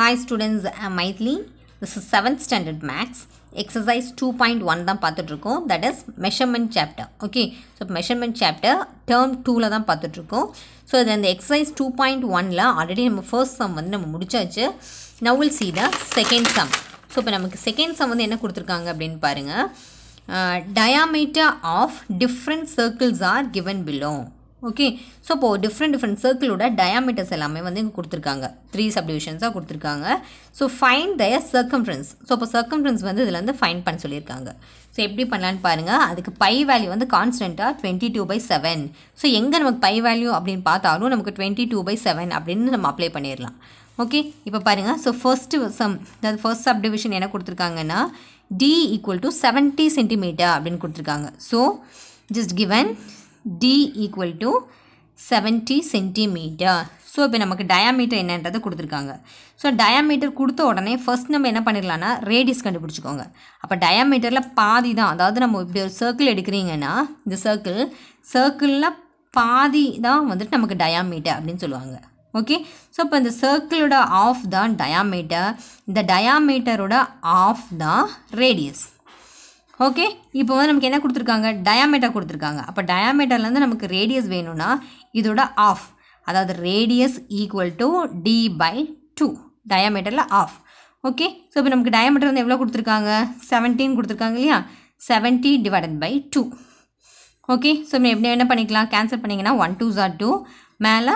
Hi students Maithili this is seventh standard maths exercise two point one தான் பார்த்துட்ருக்கோம் that is measurement chapter okay so measurement chapter term டூவில் தான் பார்த்துட்ருக்கோம் so அது அந்த எக்ஸசைஸ் டூ பாயிண்ட் ஒனில் ஆல்ரெடி நம்ம ஃபர்ஸ்ட் சம் வந்து நம்ம முடிச்சாச்சு now see the second sum so இப்போ நமக்கு செகண்ட் சம் வந்து என்ன கொடுத்துருக்காங்க அப்படின்னு பாருங்கள் diameter of different circles are given below okay so இப்போது டிஃப்ரெண்ட் டிஃப்ரெண்ட் சர்க்கிளோட டயாமீட்டர்ஸ் எல்லாமே வந்து இங்கே கொடுத்துருக்காங்க த்ரீ சப்டிவிஷன்ஸாக கொடுத்துருக்காங்க so find the circumference so இப்போ சர்க்கம்ஃபரன்ஸ் வந்து இதில் வந்து ஃபைன் பண்ண சொல்லியிருக்காங்க ஸோ எப்படி பண்ணலான்னு பாருங்கள் அதுக்கு பை வேல்யூ வந்து கான்ஸ்டண்ட்டாக twenty two by seven so எங்கே நமக்கு பை வேல்யூ அப்படின்னு பார்த்தாலும் நமக்கு டுவெண்ட்டி டூ பை செவன் அப்படின்னு நம்ம அப்ளை பண்ணிடலாம் ஓகே இப்போ பாருங்கள் ஸோ ஃபர்ஸ்ட்டு சம் அதாவது ஃபர்ஸ்ட் சப்டிவிஷன் என்ன கொடுத்துருக்காங்கன்னா d equal to seventy centimetre அப்படின்னு கொடுத்துருக்காங்க so just given d equal to seventy centimetre so இப்போ நமக்கு டயாமீட்டர் என்னன்றது கொடுத்துருக்காங்க ஸோ டயாமீட்டர் கொடுத்த உடனே ஃபஸ்ட் நம்ம என்ன பண்ணிருலானா, ரேடியஸ் கண்டுபிடிச்சிக்கோங்க அப்போ டயாமீட்டரில் பாதி தான் அதாவது நம்ம இப்படி ஒரு சர்க்கிள் எடுக்கிறீங்கன்னா இந்த சர்க்கிள் சர்க்கிளில் பாதி தான் வந்துட்டு நமக்கு டயாமீட்டர் அப்படின்னு சொல்லுவாங்க ஓகே ஸோ இப்போ இந்த சர்க்கிளோட ஆஃப் தான் டயாமீட்டர் இந்த டயாமீட்டரோட ஆஃப் தான் ரேடியஸ் ஓகே இப்போ வந்து நமக்கு என்ன கொடுத்துருக்காங்க டயாமீட்டர் கொடுத்துருக்காங்க அப்போ டயாமீட்டர்லேருந்து நமக்கு ரேடியஸ் வேணும்னா இதோட ஆஃப் அதாவது radius equal to d by two டயாமீட்டரில் ஆஃப் ஓகே ஸோ இப்போ நமக்கு டயாமீட்டர் வந்து எவ்வளோ கொடுத்துருக்காங்க செவன்டீன் கொடுத்துருக்காங்க இல்லையா seventy divided by two okay so நீங்கள் எப்படி என்ன பண்ணிக்கலாம் கேன்சல் பண்ணிங்கன்னா ஒன் டூ ஜார் டூ மேலே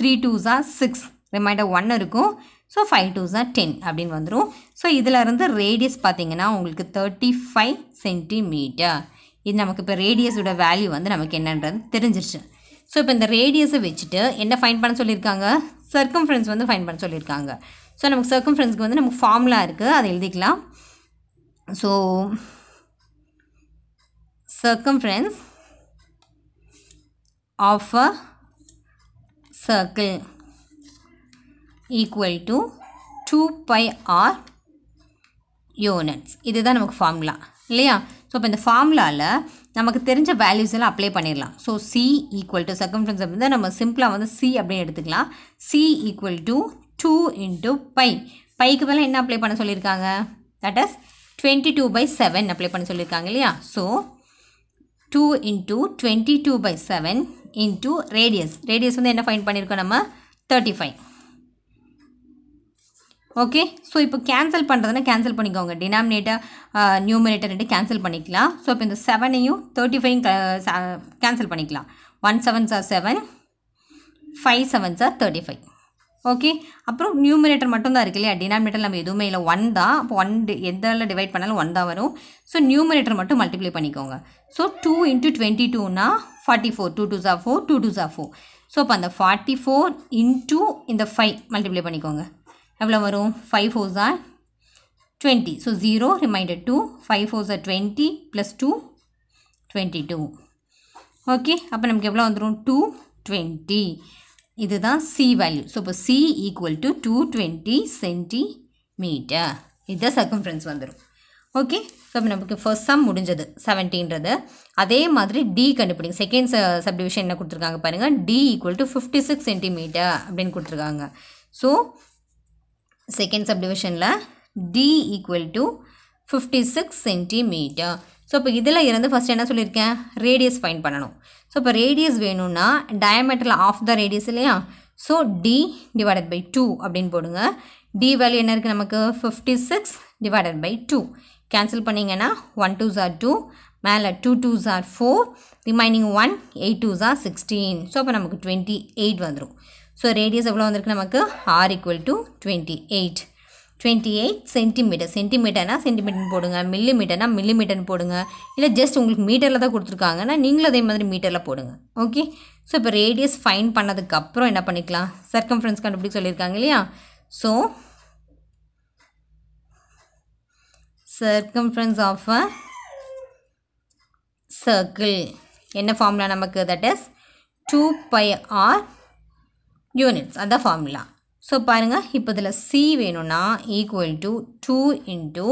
த்ரீ டூ ஜார் சிக்ஸ் ரிமைண்டர் ஒன் இருக்கும் ஸோ ஃபைவ் டூ ஜா டென் அப்படின்னு வந்துடும் ஸோ இதில் இருந்து ரேடியஸ் பார்த்திங்கன்னா உங்களுக்கு தேர்ட்டி ஃபைவ் சென்டிமீட்டர் இது நமக்கு இப்போ ரேடியஸோட வேல்யூ வந்து நமக்கு என்னன்றது தெரிஞ்சிருச்சு ஸோ இப்போ இந்த ரேடியஸை வச்சுட்டு என்ன ஃபைன் பண்ண சொல்லியிருக்காங்க சர்க்கம் ஃப்ரெண்ட்ஸ் வந்து ஃபைன் பண்ண சொல்லியிருக்காங்க ஸோ நமக்கு சர்க்கம் ஃப்ரெண்ட்ஸ்க்கு வந்து நமக்கு ஃபார்முலா இருக்குது அதை எழுதிக்கலாம் so circumference of a circle equal to two pi r units. இதுதான் நமக்கு ஃபார்முலா இல்லையா ஸோ இப்போ இந்த ஃபார்முலாவில் நமக்கு தெரிஞ்ச வேல்யூஸ் எல்லாம் அப்ளை பண்ணிடலாம் so C equal to circumference அப்படின்னு நம்ம சிம்பிளாக வந்து சி அப்படின்னு எடுத்துக்கலாம் C equal to two into pi பைக்கு மேலே என்ன அப்ளை பண்ண சொல்லியிருக்காங்க That is twenty two by seven apply பண்ண சொல்லியிருக்காங்க இல்லையா so two into twenty two by seven radius. Radius radius வந்து என்ன ஃபைன் பண்ணியிருக்கோம் நம்ம தேர்ட்டி ஃபைவ் ஓகே ஸோ இப்போ கேன்சல் பண்ணுறதுனா கேன்சல் பண்ணிக்கோங்க டினாமினேட்டர் நியூமினேட்டர் uh, ரெண்டு கேன்சல் பண்ணிக்கலாம் ஸோ இப்போ இந்த செவனையும் தேர்ட்டி ஃபைவ் கேன்சல் பண்ணிக்கலாம் ஒன் செவன் சார் செவன் ஃபைவ் செவன் சார் தேர்ட்டி ஃபைவ் ஓகே அப்புறம் நியூமினேட்டர் மட்டும்தான் இருக்குது இல்லையா டினாமினேட்டர் நம்ம எதுவுமே இல்லை ஒன் தான் அப்போ ஒன் எதில் டிவைட் பண்ணாலும் ஒன் தான் வரும் ஸோ நியூமினேட்டர் மட்டும் மல்டிப்ளை பண்ணிக்கோங்க ஸோ டூ இன்ட்டு டுவெண்ட்டி டூனா ஃபார்ட்டி ஃபோர் டூ டூ ஜா ஃபோர் டூ டூ ஜா ஃபோர் ஸோ அப்போ அந்த ஃபார்ட்டி ஃபோர் இன்ட்டு இந்த ஃபைவ் மல்டிப்ளை பண்ணிக்கோங்க எவ்வளோ வரும் five fours are twenty so zero reminder two five fours are twenty plus two twenty two okay அப்போ நமக்கு எவ்வளோ வந்துடும் டூ டுவெண்ட்டி இதுதான் சி வேல்யூ ஸோ இப்போ C equal to two twenty centimetre இதுதான் சர்க்கம்ஃபரன்ஸ் வந்துடும் ஓகே ஸோ இப்போ நமக்கு ஃபர்ஸ்ட் சம் முடிஞ்சது செவன்டீன்றது அதே மாதிரி டி கண்டுபிடிங்க செகண்ட் சப்டிவிஷன் என்ன கொடுத்துருக்காங்க பாருங்கள் d equal to fifty six centimetre அப்படின்னு கொடுத்துருக்காங்க ஸோ செகண்ட் சப்டிவிஷனில் d equal to fifty six centimetre so இப்போ இதில் இருந்து ஃபஸ்ட் என்ன சொல்லியிருக்கேன் ரேடியஸ் ஃபைன் பண்ணணும் ஸோ இப்போ ரேடியஸ் வேணும்னா டயமீட்டரில் ஆஃப் த ரேடியஸ் இல்லையா so d divided by two அப்படின்னு போடுங்க டி வேல்யூ என்ன இருக்குது நமக்கு fifty six divided by two cancel பண்ணிங்கன்னா ஒன் டூ ஜார் டூ மேலே டூ டூ ஜார் four remaining one eight two ஜார் சிக்ஸ்டீன் ஸோ அப்போ நமக்கு டுவெண்ட்டி எயிட் வந்துடும் ஸோ ரேடியஸ் எவ்வளோ வந்திருக்கு நமக்கு r equal to twenty eight twenty eight centimetre சென்டிமீட்டர்னா சென்டிமீட்டர் போடுங்க மில்லி மீட்டர்னா மில்லி போடுங்க இல்லை ஜஸ்ட் உங்களுக்கு மீட்டரில் தான் கொடுத்துருக்காங்கன்னா நீங்களும் அதே மாதிரி மீட்டரில் போடுங்க ஓகே ஸோ இப்போ ரேடியஸ் ஃபைன் பண்ணதுக்கப்புறம் என்ன பண்ணிக்கலாம் சர்க்கம்ஃபரன்ஸ் கண்டுபிடிக்க சொல்லியிருக்காங்க இல்லையா so circumference of a circle என்ன ஃபார்ம்லாம் நமக்கு that is two pi r units அதுதான் ஃபார்முலா ஸோ பாருங்கள் இப்போ இதில் சி வேணும்னா equal to two into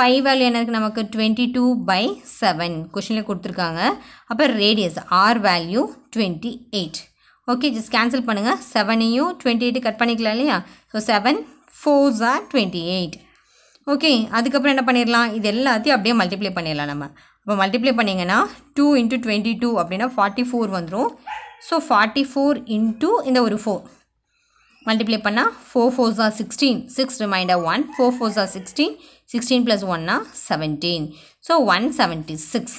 pi value இருக்குது நமக்கு டுவெண்ட்டி டூ பை செவன் கொஷினில் கொடுத்துருக்காங்க அப்போ radius r value twenty eight okay just cancel பண்ணுங்கள் செவனையும் டுவெண்ட்டி எயிட்டு கட் பண்ணிக்கலாம் இல்லையா so seven force are twenty eight okay அதுக்கப்புறம் என்ன பண்ணிடலாம் இது எல்லாத்தையும் அப்படியே multiply பண்ணிடலாம் நம்ம இப்போ மல்டிப்ளை பண்ணிங்கன்னா டூ இன்ட்டு டுவெண்ட்டி டூ அப்படின்னா ஃபார்ட்டி ஃபோர் வந்துடும் ஸோ ஃபார்ட்டி ஃபோர் இன்ட்டு இந்த ஒரு ஃபோர் மல்டிப்ளை பண்ணால் ஃபோர் ஃபோர் ஜா sixteen six reminder one four four ஜா சிக்ஸ்டீன் சிக்ஸ்டீன் ப்ளஸ் ஒன்னா seventeen so one seventy six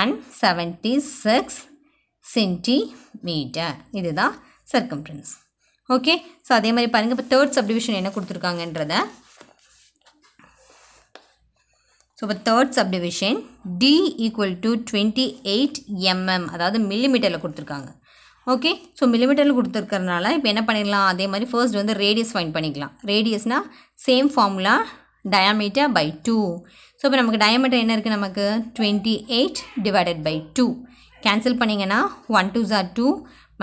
one seventy six centimetre இதுதான் circumference okay so அதே மாதிரி பாருங்கள் இப்போ தேர்ட் சப்டிவிஷன் என்ன கொடுத்துருக்காங்கன்றதை ஸோ இப்போ third subdivision d equal to twenty eight mm அதாவது மில்லிமீட்டரில் கொடுத்துருக்காங்க ஓகே ஸோ மில்லிமீட்டரில் கொடுத்துருக்கறனால இப்போ என்ன பண்ணிடலாம் அதே மாதிரி ஃபர்ஸ்ட் வந்து ரேடியஸ் ஃபைன் பண்ணிக்கலாம் ரேடியஸ்னால் same formula diameter by two so இப்போ நமக்கு டயாமீட்டர் என்ன இருக்குது நமக்கு twenty eight divided by two cancel பண்ணிங்கன்னா ஒன் டூ ஜார் டூ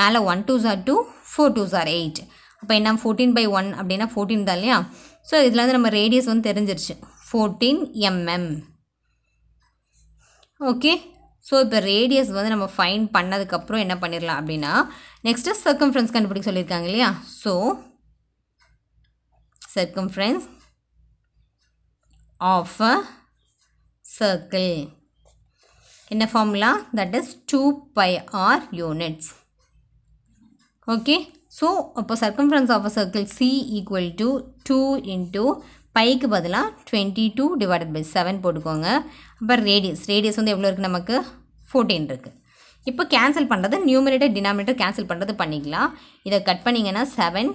மேலே ஒன் டூ ஜார் டூ ஃபோர் டூ ஜார் எயிட் அப்போ என்ன ஃபோர்டீன் பை ஒன் அப்படின்னா ஃபோர்டீன் தான் இல்லையா ஸோ இதில் வந்து நம்ம ரேடியஸ் வந்து தெரிஞ்சிருச்சு ஃபோர்டீன் எம்எம் ஓகே ஸோ இப்போ ரேடியஸ் வந்து நம்ம ஃபைன் பண்ணதுக்கப்புறம் என்ன பண்ணிடலாம் அப்படின்னா நெக்ஸ்ட்டு சர்க்கம்ஃபரன்ஸ் கண்டுபிடிக்க சொல்லியிருக்காங்க இல்லையா so circumference of a circle என்ன formula that is two pi r units okay so அப்போ circumference of a circle C equal to two into பைக்கு பதிலாக twenty two divided by seven போட்டுக்கோங்க அப்புறம் ரேடியஸ் ரேடியஸ் வந்து எவ்வளோ இருக்குது நமக்கு ஃபோர்டீன் இருக்குது இப்போ கேன்சல் பண்ணுறது நியூமினேட்டர் டினாமினேட்டர் கேன்சல் பண்ணுறது பண்ணிக்கலாம் இதை கட் பண்ணிங்கன்னா செவன்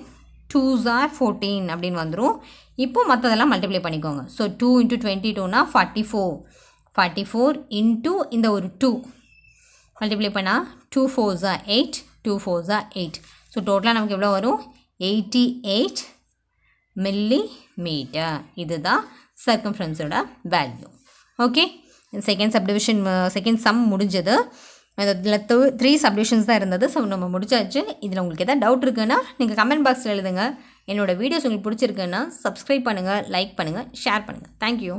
டூ ஜார் ஃபோர்டீன் அப்படின்னு வந்துடும் இப்போ மற்றதெல்லாம் மல்டிப்ளை பண்ணிக்கோங்க ஸோ டூ இன்ட்டு டுவெண்ட்டி டூனா forty four forty four into இந்த ஒரு டூ மல்டிப்ளை பண்ணால் டூ ஃபோர் ஜா எயிட் டூ ஃபோர் ஜா எயிட் ஸோ டோட்டலாக நமக்கு எவ்வளோ வரும் எயிட்டி எயிட் மில்லி மீட்டர் இதுதான் சர்க்கம்ஃபரன்ஸோட value okay second subdivision second sum முடிஞ்சது அதில் டூ த்ரீ சப்டிவிஷன்ஸ் தான் இருந்தது ஸோ நம்ம முடிச்சாச்சு இதில் உங்களுக்கு எதாவது டவுட் இருக்குன்னா நீங்கள் கமெண்ட் பாக்ஸில் எழுதுங்க என்னோடய வீடியோஸ் உங்களுக்கு பிடிச்சிருக்குன்னா சப்ஸ்கிரைப் பண்ணுங்கள் லைக் பண்ணுங்கள் ஷேர் பண்ணுங்கள் தேங்க்யூ